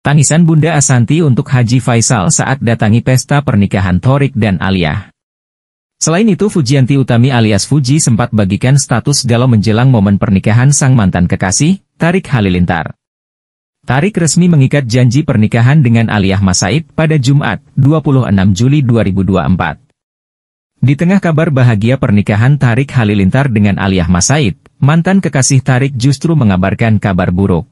Tangisan Bunda Asanti untuk Haji Faisal saat datangi pesta pernikahan Torik dan Alia. Selain itu Fujianti Utami alias Fuji sempat bagikan status galau menjelang momen pernikahan sang mantan kekasih, Tarik Halilintar. Tarik resmi mengikat janji pernikahan dengan Aliyah Masaid pada Jumat, 26 Juli 2024. Di tengah kabar bahagia pernikahan Tarik Halilintar dengan Aliyah Masaid, mantan kekasih Tarik justru mengabarkan kabar buruk.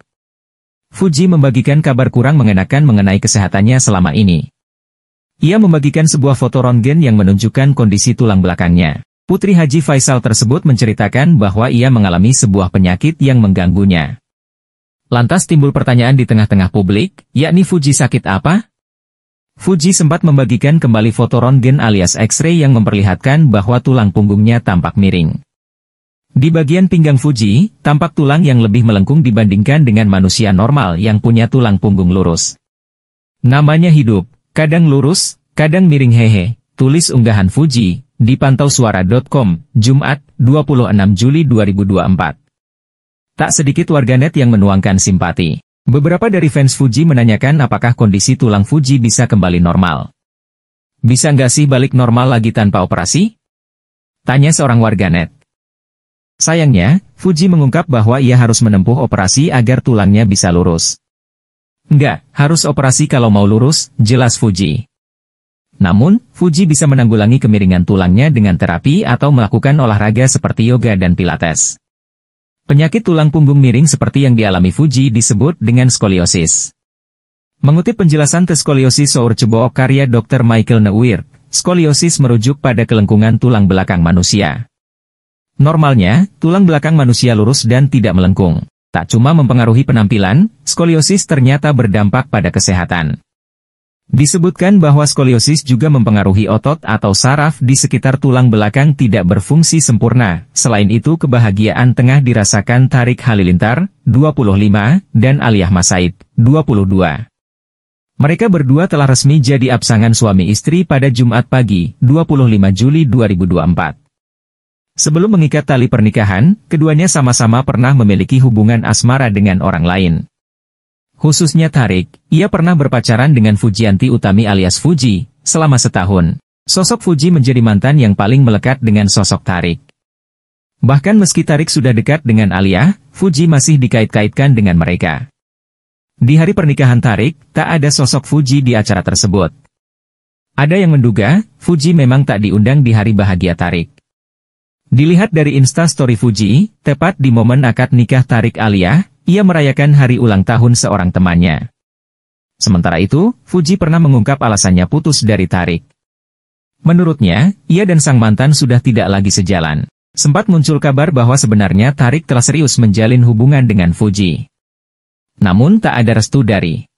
Fuji membagikan kabar kurang mengenakan mengenai kesehatannya selama ini. Ia membagikan sebuah foto rontgen yang menunjukkan kondisi tulang belakangnya. Putri Haji Faisal tersebut menceritakan bahwa ia mengalami sebuah penyakit yang mengganggunya. Lantas timbul pertanyaan di tengah-tengah publik, yakni Fuji sakit apa? Fuji sempat membagikan kembali foto rontgen alias X-ray yang memperlihatkan bahwa tulang punggungnya tampak miring. Di bagian pinggang Fuji, tampak tulang yang lebih melengkung dibandingkan dengan manusia normal yang punya tulang punggung lurus. Namanya hidup, kadang lurus, kadang miring hehe, tulis unggahan Fuji, di pantausuara.com, Jumat, 26 Juli 2024. Tak sedikit warganet yang menuangkan simpati. Beberapa dari fans Fuji menanyakan apakah kondisi tulang Fuji bisa kembali normal. Bisa nggak sih balik normal lagi tanpa operasi? Tanya seorang warganet. Sayangnya, Fuji mengungkap bahwa ia harus menempuh operasi agar tulangnya bisa lurus. Enggak, harus operasi kalau mau lurus, jelas Fuji. Namun, Fuji bisa menanggulangi kemiringan tulangnya dengan terapi atau melakukan olahraga seperti yoga dan pilates. Penyakit tulang punggung miring seperti yang dialami Fuji disebut dengan skoliosis. Mengutip penjelasan The skoliosis, Sour cobaok karya Dr. Michael Neuwirth, skoliosis merujuk pada kelengkungan tulang belakang manusia. Normalnya, tulang belakang manusia lurus dan tidak melengkung. Tak cuma mempengaruhi penampilan, skoliosis ternyata berdampak pada kesehatan. Disebutkan bahwa skoliosis juga mempengaruhi otot atau saraf di sekitar tulang belakang tidak berfungsi sempurna. Selain itu kebahagiaan tengah dirasakan Tarik Halilintar, 25, dan Aliyah Masaid, 22. Mereka berdua telah resmi jadi absangan suami istri pada Jumat pagi, 25 Juli 2024. Sebelum mengikat tali pernikahan, keduanya sama-sama pernah memiliki hubungan asmara dengan orang lain. Khususnya Tarik, ia pernah berpacaran dengan Fujianti Utami alias Fuji, selama setahun. Sosok Fuji menjadi mantan yang paling melekat dengan sosok Tarik. Bahkan meski Tarik sudah dekat dengan Alia, Fuji masih dikait-kaitkan dengan mereka. Di hari pernikahan Tarik, tak ada sosok Fuji di acara tersebut. Ada yang menduga, Fuji memang tak diundang di hari bahagia Tarik. Dilihat dari insta story Fuji, tepat di momen akad nikah Tarik Alia, ia merayakan hari ulang tahun seorang temannya. Sementara itu, Fuji pernah mengungkap alasannya putus dari Tarik. Menurutnya, ia dan sang mantan sudah tidak lagi sejalan. Sempat muncul kabar bahwa sebenarnya Tarik telah serius menjalin hubungan dengan Fuji. Namun tak ada restu dari